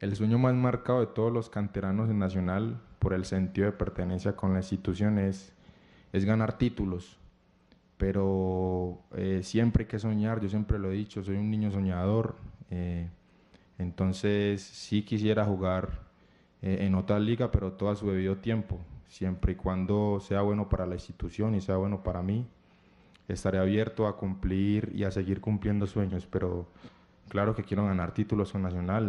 El sueño más marcado de todos los canteranos en Nacional por el sentido de pertenencia con la institución es, ganar títulos. Pero eh, siempre hay que soñar, yo siempre lo he dicho, soy un niño soñador. Eh, entonces sí quisiera jugar eh, en otra liga, pero todo a su debido tiempo. Siempre y cuando sea bueno para la institución y sea bueno para mí, estaré abierto a cumplir y a seguir cumpliendo sueños. Pero claro que quiero ganar títulos en Nacional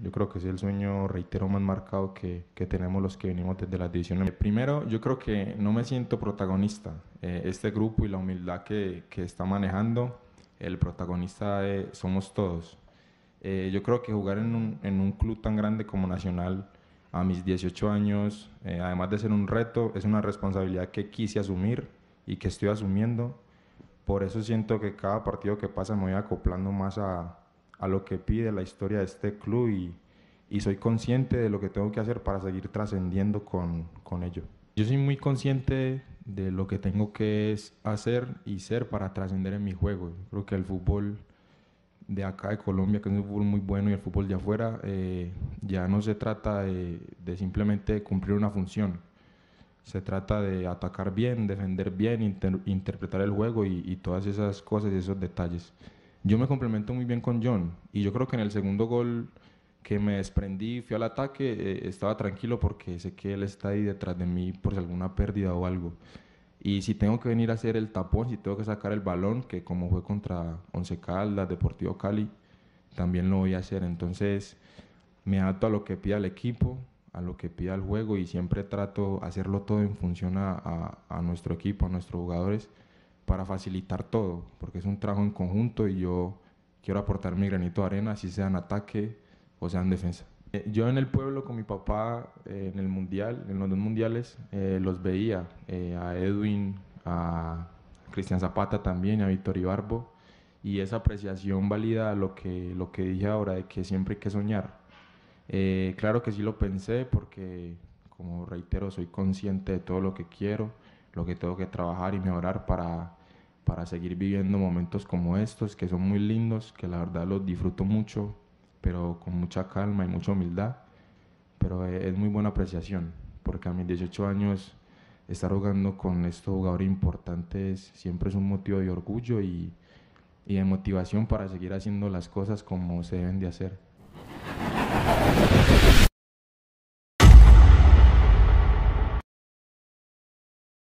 yo creo que es el sueño, reitero, más marcado que, que tenemos los que venimos desde las divisiones. Primero, yo creo que no me siento protagonista. Eh, este grupo y la humildad que, que está manejando, el protagonista somos todos. Eh, yo creo que jugar en un, en un, club tan grande como Nacional a mis 18 años, eh, además de ser un reto, es una responsabilidad que quise asumir y que estoy asumiendo. Por eso siento que cada partido que pasa me voy acoplando más a, a lo que pide la historia de este club y, y soy consciente de lo que tengo que hacer para seguir trascendiendo con, ello. Yo soy muy consciente de lo que tengo que hacer y ser para trascender en mi juego. Creo que el fútbol de acá de Colombia, que es un fútbol muy bueno, y el fútbol de afuera, eh, ya no se trata de, simplemente cumplir una función. Se trata de atacar bien, defender bien, interpretar el juego y, y todas esas cosas y esos detalles yo me complemento muy bien con John y yo creo que en el segundo gol que me desprendí, fui al ataque, eh, estaba tranquilo porque sé que él está ahí detrás de mí por si alguna pérdida o algo. Y si tengo que venir a hacer el tapón, si tengo que sacar el balón, que como fue contra Once Caldas, Deportivo Cali, también lo voy a hacer. Entonces me adapto a lo que pida el equipo, a lo que pida el juego y siempre trato hacerlo todo en función a nuestro equipo, a nuestros jugadores para facilitar todo, porque es un trabajo en conjunto y yo quiero aportar mi granito de arena, si sea en ataque o sea en defensa. Eh, yo en el pueblo con mi papá, eh, en el mundial, en los dos mundiales, eh, los veía, a Edwin, a Cristian Zapata también, a Víctor Ibarbo, y esa apreciación valida lo que, lo que dije ahora, de que siempre hay que soñar. claro que sí lo pensé porque, como reitero, soy consciente de todo lo que quiero, lo que tengo que trabajar y mejorar para para seguir viviendo momentos como estos, que son muy lindos, que la verdad los disfruto mucho, pero con mucha calma y mucha humildad. Pero eh, es muy buena apreciación, porque a mis 18 años estar jugando con estos jugadores importantes siempre es un motivo de orgullo y, y de motivación para seguir haciendo las cosas como se deben de hacer.